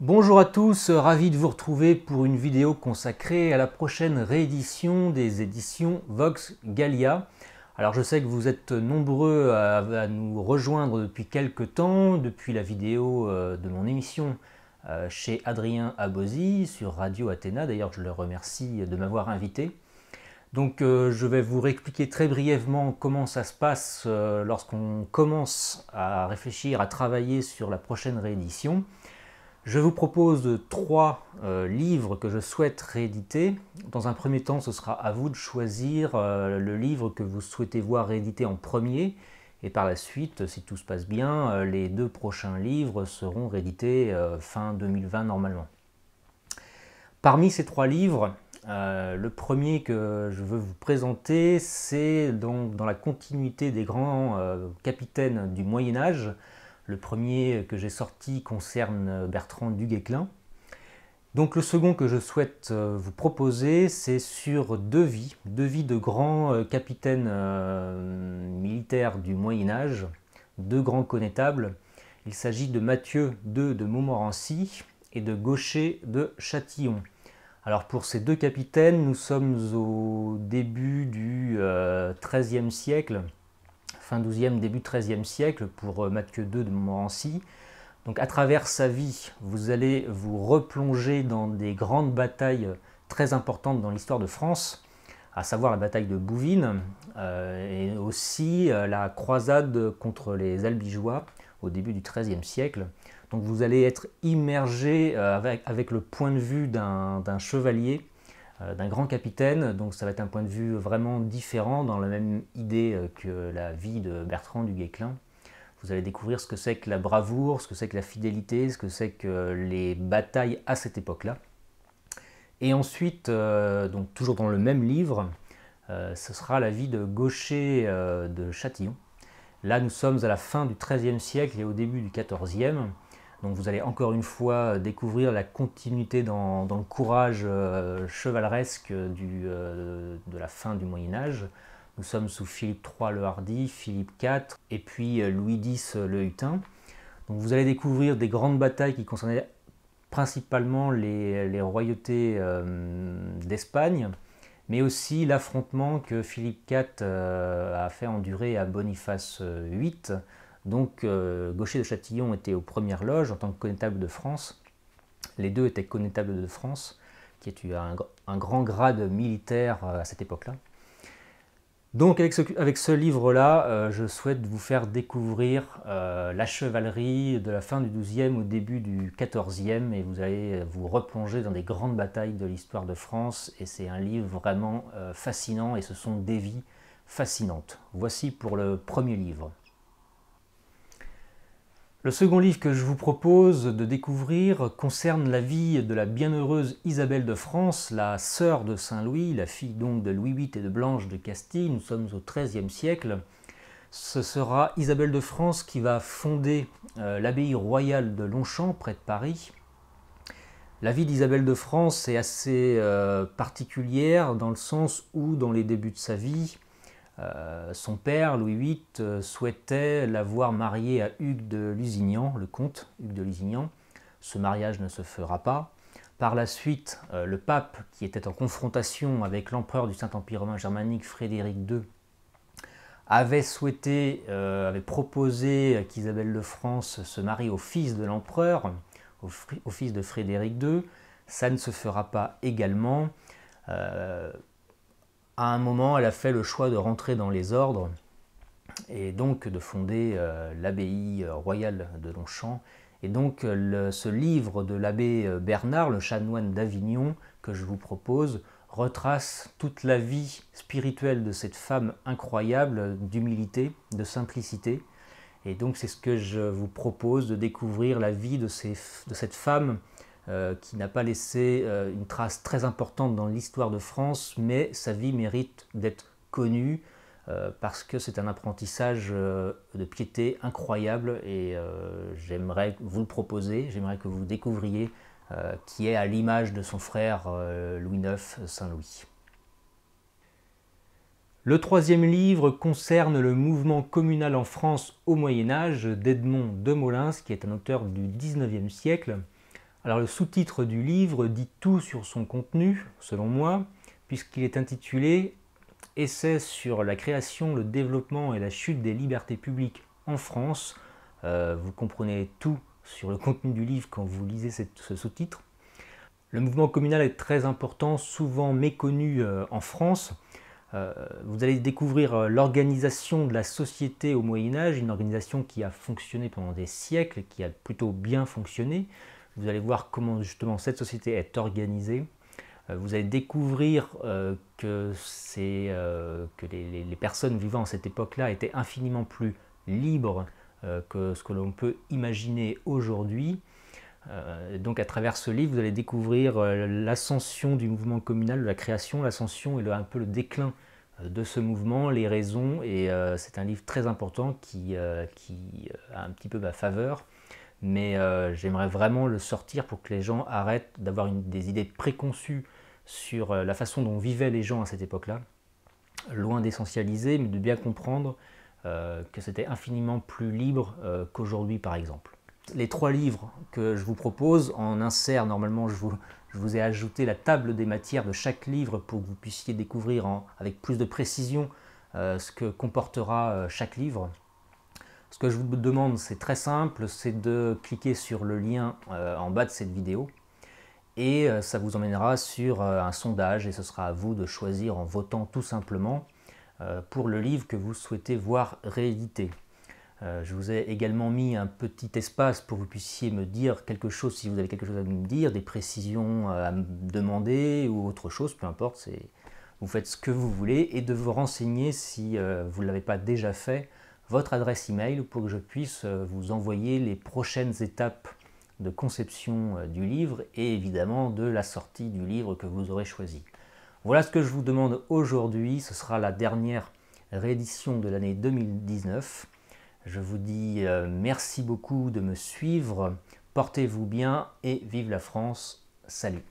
Bonjour à tous, ravi de vous retrouver pour une vidéo consacrée à la prochaine réédition des éditions Vox Gallia. Alors je sais que vous êtes nombreux à, nous rejoindre depuis quelques temps, depuis la vidéo euh, de mon émission euh, chez Adrien Abosi sur Radio Athéna. D'ailleurs je le remercie de m'avoir invité. Donc euh, je vais vous réexpliquer très brièvement comment ça se passe lorsqu'on commence à réfléchir, à travailler sur la prochaine réédition. Je vous propose trois euh, livres que je souhaite rééditer. Dans un premier temps, ce sera à vous de choisir euh, le livre que vous souhaitez voir réédité en premier. Et par la suite, si tout se passe bien, euh, les deux prochains livres seront réédités fin 2020 normalement. Parmi ces trois livres, le premier que je veux vous présenter, c'est donc dans la continuité des grands capitaines du Moyen Âge, le premier que j'ai sorti concerne euh, Bertrand Duguesclin. Donc le second que je souhaite euh, vous proposer, c'est sur deux vies, deux vies de grands euh, capitaines militaires du Moyen Âge, deux grands connétables. Il s'agit de Mathieu II de Montmorency et de Gaucher de Châtillon. Alors pour ces deux capitaines, nous sommes au début du XIIIe siècle fin 12e, début 13e siècle pour euh, Mathieu II de Montmorency. Donc à travers sa vie, vous allez vous replonger dans des grandes batailles euh, très importantes dans l'histoire de France, à savoir la bataille de Bouvines euh, et aussi la croisade contre les Albigeois au début du XIIIe siècle. Donc vous allez être immergé avec, le point de vue d'un chevalier euh, d'un grand capitaine, donc ça va être un point de vue vraiment différent dans la même idée euh, que la vie de Bertrand du Guesclin. Vous allez découvrir ce que c'est que la bravoure, ce que c'est que la fidélité, ce que c'est que les batailles à cette époque-là. Et ensuite, euh, donc toujours dans le même livre, ce sera la vie de Gaucher de Châtillon. Là, nous sommes à la fin du XIIIe siècle et au début du XIVe vous allez encore une fois euh, découvrir la continuité dans, le courage euh, chevaleresque euh, de la fin du Moyen Âge. Nous sommes sous Philippe III le hardi, Philippe IV et puis Louis X le Hutin. Donc vous allez découvrir des grandes batailles qui concernaient principalement les, royautés d'Espagne, mais aussi l'affrontement que Philippe IV a fait endurer à Boniface VIII donc euh, Gaucher de Châtillon était aux premières loges en tant que connétable de France. Les deux étaient connétables de France, qui est eu un grand grade militaire euh, à cette époque-là. Donc avec ce, livre-là, euh, je souhaite vous faire découvrir la chevalerie de la fin du XIIe au début du XIVe et vous allez vous replonger dans des grandes batailles de l'histoire de France et c'est un livre vraiment fascinant et ce sont des vies fascinantes. Voici pour le premier livre. Le second livre que je vous propose de découvrir concerne la vie de la bienheureuse Isabelle de France, la sœur de Saint Louis, la fille donc de Louis VIII et de Blanche de Castille. Nous sommes au XIIIe siècle. Ce sera Isabelle de France qui va fonder euh, l'abbaye royale de Longchamp, près de Paris. La vie d'Isabelle de France est assez euh, particulière dans le sens où, dans les débuts de sa vie, euh, son père, Louis VIII, euh, souhaitait l'avoir mariée à Hugues de Lusignan, le comte Hugues de Lusignan. Ce mariage ne se fera pas. Par la suite, euh, le pape, qui était en confrontation avec l'empereur du Saint-Empire romain germanique Frédéric II, avait souhaité, avait proposé qu'Isabelle de France se marie au fils de l'empereur, au, fils de Frédéric II. Ça ne se fera pas également à un moment, elle a fait le choix de rentrer dans les ordres et donc de fonder euh, l'abbaye euh, royale de Longchamp. Et donc euh, ce livre de l'abbé Bernard, le chanoine d'Avignon, que je vous propose, retrace toute la vie spirituelle de cette femme incroyable d'humilité, de simplicité. Et donc c'est ce que je vous propose de découvrir la vie de cette femme euh, qui n'a pas laissé euh, une trace très importante dans l'histoire de France, mais sa vie mérite d'être connue euh, parce que c'est un apprentissage de piété incroyable et j'aimerais vous le proposer, j'aimerais que vous découvriez qui est à l'image de son frère Louis IX Saint-Louis. Le troisième livre concerne le mouvement communal en France au Moyen Âge d'Edmond de Molins, qui est un auteur du XIXe siècle. Alors le sous-titre du livre dit tout sur son contenu, selon moi, puisqu'il est intitulé Essai sur la création, le développement et la chute des libertés publiques en France. Euh, vous comprenez tout sur le contenu du livre quand vous lisez ce sous-titre. Le mouvement communal est très important, souvent méconnu euh, en France. Euh, vous allez découvrir l'organisation de la société au Moyen Âge, une organisation qui a fonctionné pendant des siècles qui a plutôt bien fonctionné, vous allez voir comment justement cette société est organisée. Euh, vous allez découvrir euh, que, euh, que les, personnes vivant à cette époque-là étaient infiniment plus libres que ce que l'on peut imaginer aujourd'hui. donc à travers ce livre, vous allez découvrir l'ascension du mouvement communal, de la création, l'ascension et un peu le déclin de ce mouvement, les raisons, et c'est un livre très important qui a un petit peu ma faveur, mais euh, j'aimerais vraiment le sortir pour que les gens arrêtent d'avoir des idées préconçues sur euh, la façon dont vivaient les gens à cette époque-là, loin d'essentialiser, mais de bien comprendre euh, que c'était infiniment plus libre qu'aujourd'hui par exemple. Les trois livres que je vous propose, en insert normalement je vous, ai ajouté la table des matières de chaque livre pour que vous puissiez découvrir avec plus de précision ce que comportera chaque livre. Ce que je vous demande, c'est très simple, c'est de cliquer sur le lien euh, en bas de cette vidéo et euh, ça vous emmènera sur euh, un sondage et ce sera à vous de choisir en votant tout simplement pour le livre que vous souhaitez voir réédité. je vous ai également mis un petit espace pour que vous puissiez me dire quelque chose si vous avez quelque chose à me dire, des précisions à me demander ou autre chose, peu importe, vous faites ce que vous voulez et de vous renseigner si vous ne l'avez pas déjà fait votre adresse email pour que je puisse euh, vous envoyer les prochaines étapes de conception euh, du livre et évidemment de la sortie du livre que vous aurez choisi. Voilà ce que je vous demande aujourd'hui, ce sera la dernière réédition de l'année 2019. Je vous dis euh, merci beaucoup de me suivre, portez-vous bien et vive la France, salut